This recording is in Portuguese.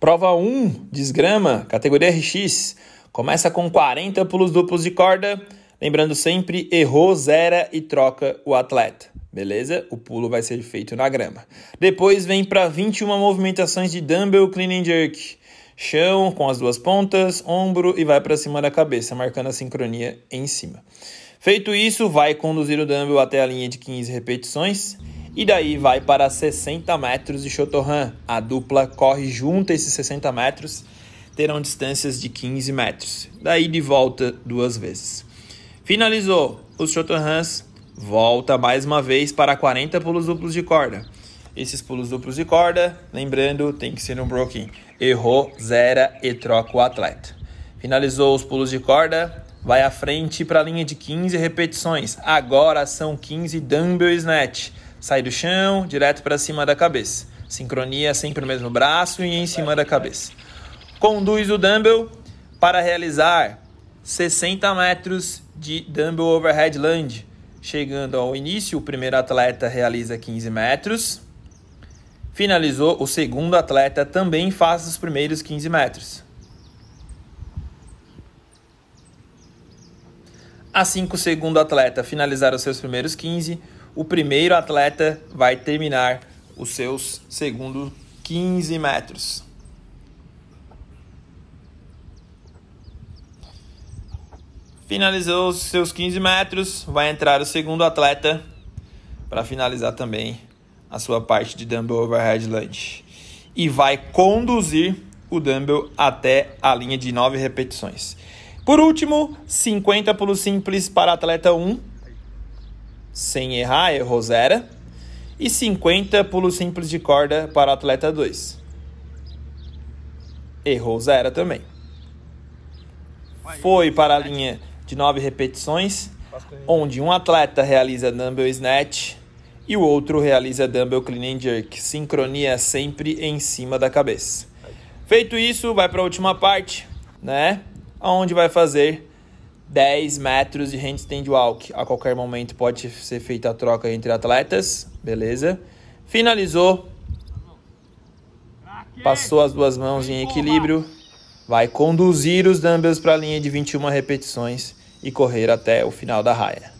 Prova 1, desgrama, categoria RX. Começa com 40 pulos duplos de corda. Lembrando sempre, errou, zera e troca o atleta. Beleza? O pulo vai ser feito na grama. Depois vem para 21 movimentações de dumbbell clean and jerk. Chão com as duas pontas, ombro e vai para cima da cabeça, marcando a sincronia em cima. Feito isso, vai conduzir o dumbbell até a linha de 15 repetições e daí vai para 60 metros de Chotorran. A dupla corre junto esses 60 metros, terão distâncias de 15 metros. Daí de volta duas vezes. Finalizou, os Chotorrans volta mais uma vez para 40 pulos duplos de corda. Esses pulos duplos de corda, lembrando, tem que ser um broken. Errou, zera e troca o atleta. Finalizou os pulos de corda, vai à frente para a linha de 15 repetições. Agora são 15 dumbbell snatch. Sai do chão, direto para cima da cabeça. Sincronia sempre no mesmo braço e em cima da cabeça. Conduz o dumbbell para realizar 60 metros de dumbbell overhead lunge. Chegando ao início, o primeiro atleta realiza 15 metros. Finalizou, o segundo atleta também faz os primeiros 15 metros. Assim que o segundo atleta finalizar os seus primeiros 15, o primeiro atleta vai terminar os seus segundos 15 metros. Finalizou os seus 15 metros, vai entrar o segundo atleta para finalizar também a sua parte de dumbbell overhead lunge e vai conduzir o dumbbell até a linha de 9 repetições. Por último, 50 pulos simples para atleta 1, sem errar, errou zero. E 50 pulo simples de corda para atleta 2. Errou zero também. Foi para a linha de 9 repetições, onde um atleta realiza dumbbell snatch e o outro realiza dumbbell clean and jerk. Sincronia sempre em cima da cabeça. Feito isso, vai para a última parte, né? Onde vai fazer 10 metros de handstand walk. A qualquer momento pode ser feita a troca entre atletas, beleza? Finalizou. Passou as duas mãos em equilíbrio. Vai conduzir os dumbbells para a linha de 21 repetições e correr até o final da raia.